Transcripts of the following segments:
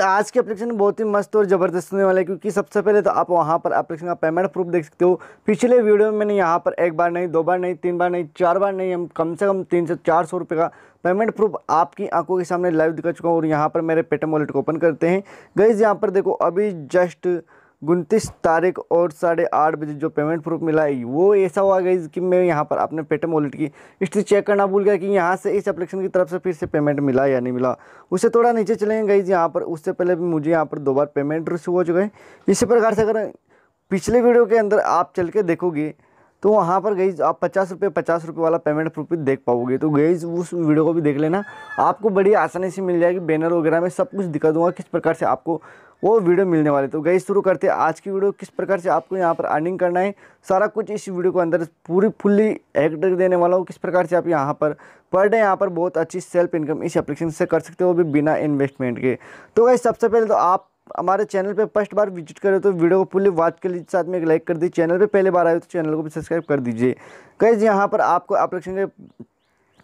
आज की एप्लीकेशन बहुत ही मस्त और ज़बरदस्त होने वाला है क्योंकि सबसे पहले तो आप वहाँ पर एप्लीकेशन का पेमेंट प्रूफ देख सकते हो पिछले वीडियो में मैंने यहाँ पर एक बार नहीं दो बार नहीं तीन बार नहीं चार बार नहीं हम कम से कम तीन से चार सौ रुपये का पेमेंट प्रूफ आपकी आंखों के सामने लाइव दिखा चुका हूँ और यहाँ पर मेरे पेटीएम वॉलेट को ओपन करते हैं गईज यहाँ पर देखो अभी जस्ट उनतीस तारीख और साढ़े आठ बजे जो पेमेंट प्रूफ मिला है वो ऐसा हुआ गई कि मैं यहाँ पर अपने पेटीएम वॉलेट की हिस्ट्री चेक करना भूल गया कि यहाँ से इस एप्लीकेशन की तरफ से फिर से पेमेंट मिला या नहीं मिला उससे थोड़ा नीचे चलेंगे गई यहाँ पर उससे पहले भी मुझे यहाँ पर दो बार पेमेंट रिसीव हो चुका है इसी प्रकार से अगर पिछले वीडियो के अंदर आप चल के देखोगे तो वहाँ पर गई आप पचास रुपये पचास रुपये वाला पेमेंट प्रूफ भी देख पाओगे तो गई उस वीडियो को भी देख लेना आपको बड़ी आसानी से मिल जाएगी बैनर वगैरह में सब कुछ दिखा दूंगा किस प्रकार से आपको वो वीडियो मिलने वाले तो गई शुरू करते हैं आज की वीडियो किस प्रकार से आपको यहाँ पर अर्निंग करना है सारा कुछ इस वीडियो को अंदर पूरी फुल्ली एक्ट देने वाला हूँ किस प्रकार से आप यहाँ पर पर डे यहाँ पर बहुत अच्छी सेल्फ इनकम इस एप्लीकेशन से कर सकते हो भी बिना इन्वेस्टमेंट के तो गई सबसे पहले तो आप हमारे चैनल पे फर्स्ट बार विजिट करें तो वीडियो को फुल्ली वॉच कर लीजिए साथ में एक लाइक कर दीजिए चैनल पे पहले बार आए तो चैनल को भी सब्सक्राइब कर दीजिए कैसे यहाँ पर आपको एप्लीकेशन के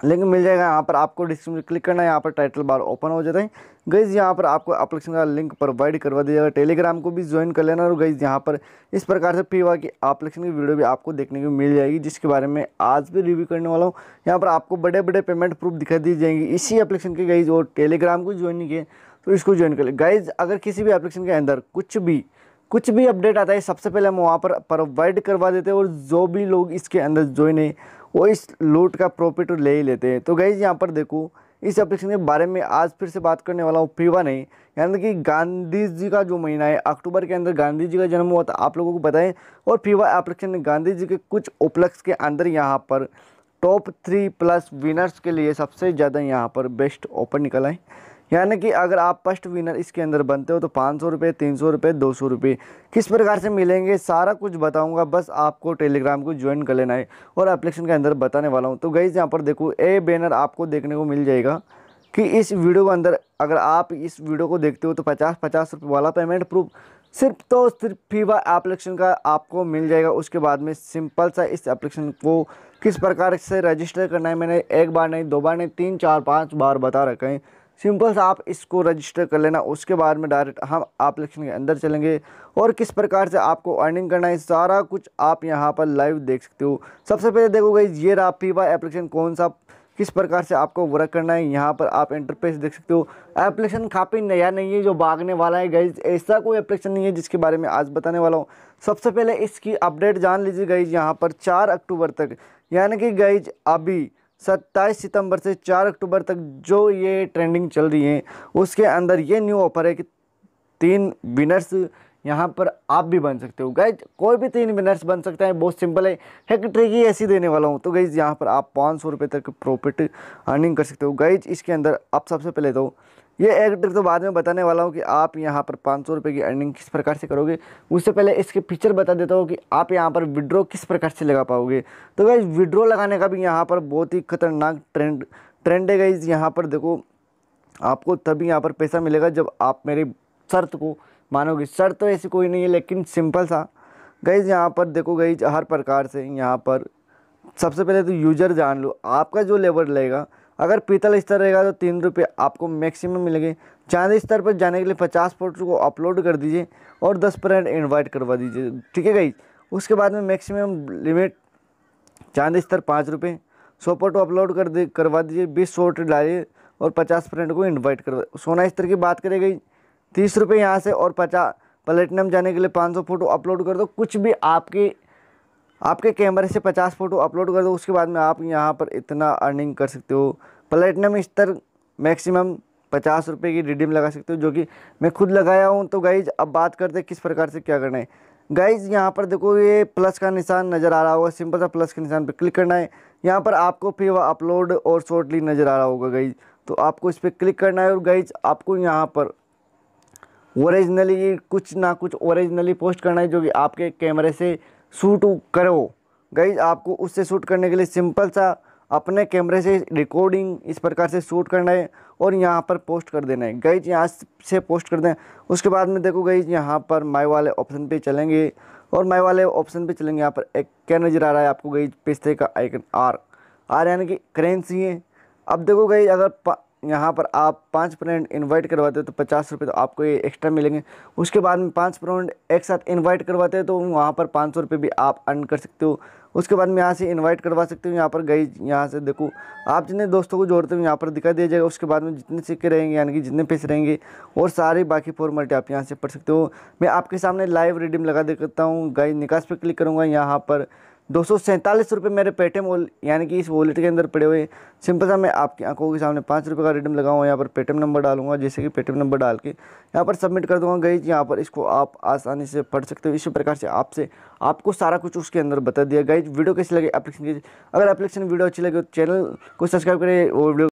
लिंक मिल जाएगा यहाँ पर आपको डिस्क्रिप्शन क्लिक करना है यहाँ पर टाइटल बार ओपन हो जाता है गईज़ यहाँ पर आपको एप्लीकेशन का लिंक प्रोवाइड करवा दिया जाएगा टेलीग्राम को भी ज्वाइन कर लेना और गईज़ यहाँ पर इस प्रकार से पी की एप्लीकेशन की वीडियो भी आपको देखने को मिल जाएगी जिसके बारे में आज भी रिव्यू करने वाला हूँ यहाँ पर आपको बड़े बड़े पेमेंट प्रूफ दिखाई दी जाएंगी इसी एप्लीकेशन के गईज़ और टेलीग्राम को ज्वाइन किए तो इसको ज्वाइन कर ले गाइज अगर किसी भी एप्लीकेशन के अंदर कुछ भी कुछ भी अपडेट आता है सबसे पहले हम वहाँ पर प्रोवाइड करवा देते हैं और जो भी लोग इसके अंदर ज्वाइन है वो इस लूट का प्रॉफिट ले ही लेते हैं तो गईज यहाँ पर देखो इस एप्लीकेशन के बारे में आज फिर से बात करने वाला हूँ पीवा नहीं यानी कि गांधी जी का जो महीना है अक्टूबर के अंदर गांधी जी का जन्म हुआ था आप लोगों को बताएं और फीवा एप्लीकेशन ने गांधी जी के कुछ उपलक्ष्य के अंदर यहाँ पर टॉप थ्री प्लस विनर्स के लिए सबसे ज़्यादा यहाँ पर बेस्ट ऑफर निकला है यानी कि अगर आप फर्स्ट विनर इसके अंदर बनते हो तो पाँच सौ रुपये तीन सौ रुपये दो सौ रुपये किस प्रकार से मिलेंगे सारा कुछ बताऊंगा बस आपको टेलीग्राम को ज्वाइन कर लेना है और एप्लीकेशन के अंदर बताने वाला हूँ तो गई यहाँ पर देखो ए बैनर आपको देखने को मिल जाएगा कि इस वीडियो के अंदर अगर आप इस वीडियो को देखते हो तो पचास पचास रुपये वाला पेमेंट प्रूफ सिर्फ तो सिर्फ फीवा एप्लीकेशन का आपको मिल जाएगा उसके बाद में सिंपल सा इस एप्लीकेशन को किस प्रकार से रजिस्टर करना है मैंने एक बार नहीं दो बार नहीं तीन चार पाँच बार बता रखा है सिंपल सा आप इसको रजिस्टर कर लेना उसके बाद में डायरेक्ट हम लक्षण के अंदर चलेंगे और किस प्रकार से आपको अर्निंग करना है सारा कुछ आप यहाँ पर लाइव देख सकते हो सबसे पहले देखोगे ये रहा फीवा एप्लीकेशन कौन सा किस प्रकार से आपको वर्क करना है यहाँ पर आप इंटरफेस देख सकते हो एप्लीकेशन काफ़ी नया नहीं है जो भागने वाला है गई ऐसा कोई एप्लीकेशन नहीं है जिसके बारे में आज बताने वाला हूँ सबसे पहले इसकी अपडेट जान लीजिए गई यहाँ पर चार अक्टूबर तक यानी कि गई अभी सत्ताईस सितंबर से चार अक्टूबर तक जो ये ट्रेंडिंग चल रही है उसके अंदर ये न्यू ऑफर है कि तीन विनर्स यहाँ पर आप भी बन सकते हो गैज कोई भी तीन विनर्स बन सकते हैं बहुत सिंपल है एक ट्रिक ही ऐसी देने वाला हूँ तो गैज यहाँ पर आप पाँच सौ रुपये तक प्रॉफिट अर्निंग कर सकते हो गैज इसके अंदर आप सबसे पहले तो ये एक ट्रिक तो बाद में बताने वाला हूँ कि आप यहाँ पर पाँच सौ रुपये की अर्निंग किस प्रकार से करोगे उससे पहले इसके फीचर बता देता हूँ कि आप यहाँ पर विड्रो किस प्रकार से लगा पाओगे तो गाइज़ विड्रो लगाने का भी यहाँ पर बहुत ही खतरनाक ट्रेंड ट्रेंड है गाइज़ यहाँ पर देखो आपको तभी यहाँ पर पैसा मिलेगा जब आप मेरी शर्त को मानोगे शर्त तो ऐसी कोई नहीं है लेकिन सिंपल सा गईज यहाँ पर देखो गईज हर प्रकार से यहाँ पर सबसे पहले तो यूजर जान लो आपका जो लेवल रहेगा अगर पीतल स्तर रहेगा तो तीन रुपये आपको मैक्सिमम मिलेंगे चांदी स्तर पर जाने के लिए पचास फोटो को अपलोड कर दीजिए और दस फ्रेंड इन्वाइट करवा दीजिए ठीक है गई उसके बाद में मैक्सिमम लिमिट चांदी स्तर पाँच रुपये सौ फोटो अपलोड कर दे करवा दीजिए बीस फोटो डालिए और पचास फ्रेंड को इन्वाइट करवा सोना स्तर की बात करें गई तीस रुपये यहाँ से और पचास प्लेटिनम जाने के लिए पाँच सौ फोटो अपलोड कर दो कुछ भी आपके आपके कैमरे से 50 फ़ोटो अपलोड कर दो उसके बाद में आप यहाँ पर इतना अर्निंग कर सकते हो प्लेटिनम स्तर मैक्सिमम पचास रुपये की रिडीम लगा सकते हो जो कि मैं खुद लगाया हूँ तो गाइज अब बात करते हैं किस प्रकार से क्या करना है गाइज यहाँ पर देखो ये प्लस का निशान नज़र आ रहा होगा सिंपल सा प्लस के निशान पर क्लिक करना है यहाँ पर आपको फिर वह अपलोड और शॉर्टली नज़र आ रहा होगा गाइज तो आपको इस पर क्लिक करना है और गाइज आपको यहाँ पर ओरिजिनली कुछ ना कुछ ओरिजिनली पोस्ट करना है जो कि आपके कैमरे से शूट करो गई आपको उससे शूट करने के लिए सिंपल सा अपने कैमरे से रिकॉर्डिंग इस प्रकार से शूट करना है और यहाँ पर पोस्ट कर देना है गई यहाँ से पोस्ट कर दें उसके बाद में देखो गई यहाँ पर माई वाले ऑप्शन पे चलेंगे और माई वाले ऑप्शन पे चलेंगे यहाँ पर एक क्या नज़र आ रहा है आपको गई पिस्ते का आइकन आर आर यानी कि करेंसी है अब देखो गई अगर यहाँ पर आप पाँच फ्रेंड इनवाइट करवाते हो तो पचास रुपये तो आपको ये एक्स्ट्रा मिलेंगे उसके बाद में पाँच फ्रेंड एक साथ इनवाइट करवाते हो तो वहाँ पर पाँच सौ रुपये भी आप अर्न कर सकते हो उसके बाद में यहाँ से इनवाइट करवा सकते हो यहाँ पर गई यहाँ से देखो आप जितने दोस्तों को जोड़ते हो यहाँ पर दिखा दिया जाएगा उसके बाद में जितने सिक्के रहेंगे यानी कि जितने पैसे रहेंगे और सारे बाकी फॉर्मेलिटी आप यहाँ से पढ़ सकते हो मैं आपके सामने लाइव रिडीम लगा देता हूँ गई निकास पर क्लिक करूँगा यहाँ पर दो सौ सैंतालीस रुपये मेरे पेटीएम वॉल यानी कि इस वॉलेट के अंदर पड़े हुए सिंपल सा मैं आपकी आंखों के सामने पाँच रुपये का रिडम लगाऊँ यहाँ पर पेटीएम नंबर डालूंगा जैसे कि पेटीएम नंबर डाल के यहाँ पर सबमिट कर दूंगा गई यहाँ पर इसको आप आसानी से पढ़ सकते हो इसी प्रकार से आपसे आपको सारा कुछ उसके अंदर बता दिया गई वीडियो कैसे लगे अपलिकेशन अगर अपलिकेशन वीडियो अच्छी लगे तो चैनल को सब्सक्राइब करें और वीडियो